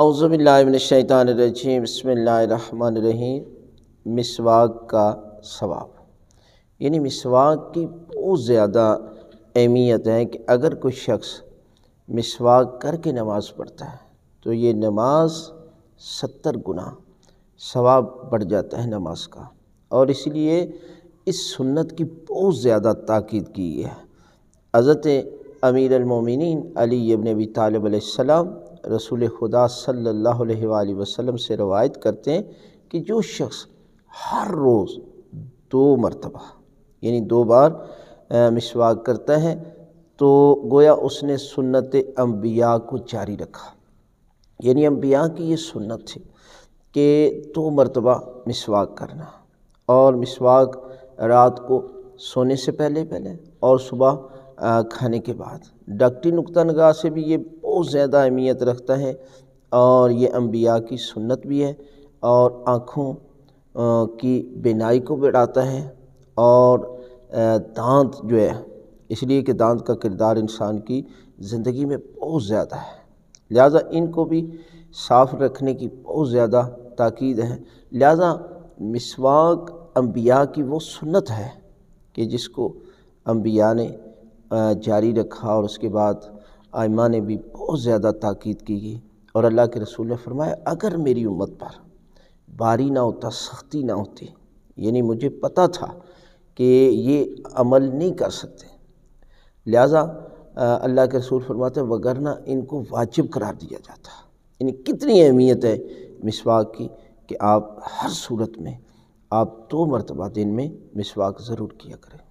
अवज़बिल्लिनशैतरजीम बसमीम मिसवाक का सवाब यानी मिसवाक की बहुत ज़्यादा अहमियत है कि अगर कोई शख्स मिसवाक करके नमाज़ पढ़ता है तो ये नमाज सत्तर गुना सवाब बढ़ जाता है नमाज का और इसलिए इस सुन्नत की बहुत ज़्यादा ताक़द की है हज़रत अमीर अमीरमिन अली अबी तालब रसूल खुदा सल्लल्लाहु अलैहि वसल्लम से रवायत करते हैं कि जो शख्स हर रोज़ दो मरतबा यानी दो बार मिसवाक करता है तो गोया उसने सुन्नत अम्बिया को जारी रखा यानी अम्बिया की ये सुन्नत थी कि दो मरतबा मिसवाक करना और मिसवाक रात को सोने से पहले पहले और सुबह खाने के बाद डॉक्टरी नुकता नगाह से भी ये बहुत ज़्यादा अहमियत रखता है और ये अम्बिया की सुन्नत भी है और आँखों की बेनाई को बढ़ाता है और दांत जो है इसलिए कि दांत का किरदार इंसान की ज़िंदगी में बहुत ज़्यादा है लिहाजा इनको भी साफ़ रखने की बहुत ज़्यादा ताक़द है लिहाजा मिसवाक अम्बिया की वो सुन्नत है कि जिसको अम्बिया ने जारी रखा और उसके बाद आयमा ने भी बहुत ज़्यादा ताक़द की गई और अल्लाह के रसूल ने फरमाया अगर मेरी उम्मत पर बारी ना होता सख्ती ना होती यानी मुझे पता था कि ये अमल नहीं कर सकते लिहाजा अल्लाह के रसूल फरमाते वगरना इनको वाजिब करार दिया जाता यानी कितनी अहमियत है मिसवाक की कि आप हर सूरत में आप दो तो मरतबा दिन में मिसवाक ज़रूर किया करें